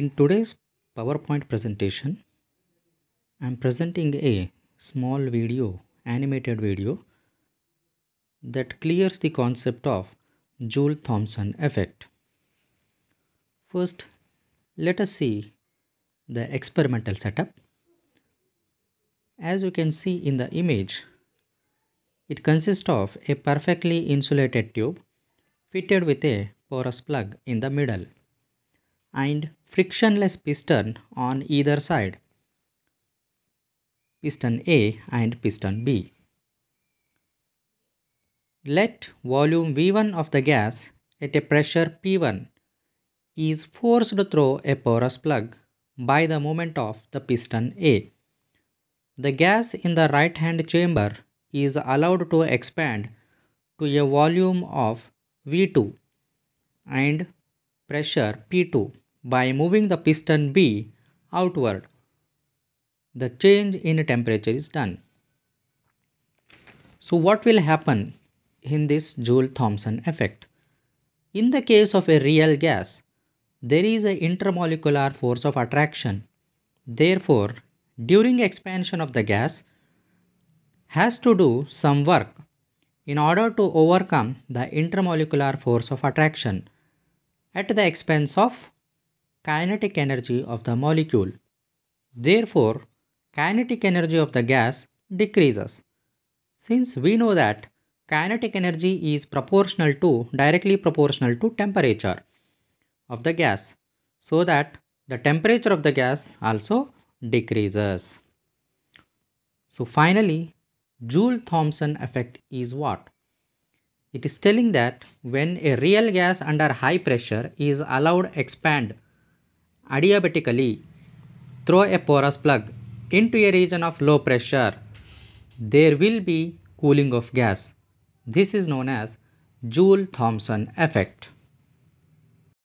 In today's PowerPoint presentation, I am presenting a small video, animated video that clears the concept of Joule Thomson effect. First, let us see the experimental setup. As you can see in the image, it consists of a perfectly insulated tube fitted with a porous plug in the middle and frictionless piston on either side piston A and piston B. Let volume V1 of the gas at a pressure P1 is forced through a porous plug by the movement of the piston A. The gas in the right hand chamber is allowed to expand to a volume of V2 and pressure P2 by moving the piston B outward. The change in temperature is done. So what will happen in this Joule-Thomson effect? In the case of a real gas, there is an intermolecular force of attraction. Therefore, during expansion of the gas, has to do some work in order to overcome the intermolecular force of attraction at the expense of kinetic energy of the molecule. Therefore, kinetic energy of the gas decreases. Since we know that kinetic energy is proportional to directly proportional to temperature of the gas so that the temperature of the gas also decreases. So finally, Joule-Thomson effect is what? It is telling that when a real gas under high pressure is allowed expand adiabatically through a porous plug into a region of low pressure, there will be cooling of gas. This is known as Joule-Thomson effect.